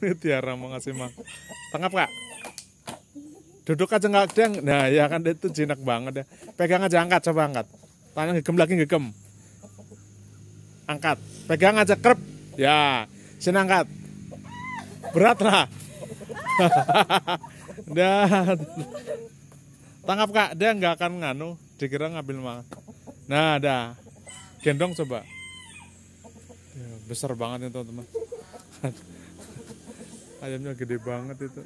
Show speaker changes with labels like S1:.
S1: Tiara mau ngasih mang. tangkap kak duduk aja nggak deng nah ya kan itu jinak banget ya pegang aja angkat coba angkat tangan gegem lagi gegem angkat pegang aja kerp ya sini angkat
S2: berat lah dan
S1: tangkap kak dia nggak akan nganu dikira ngambil mah nah dah gendong coba ya, besar banget ya teman-teman ayamnya gede banget itu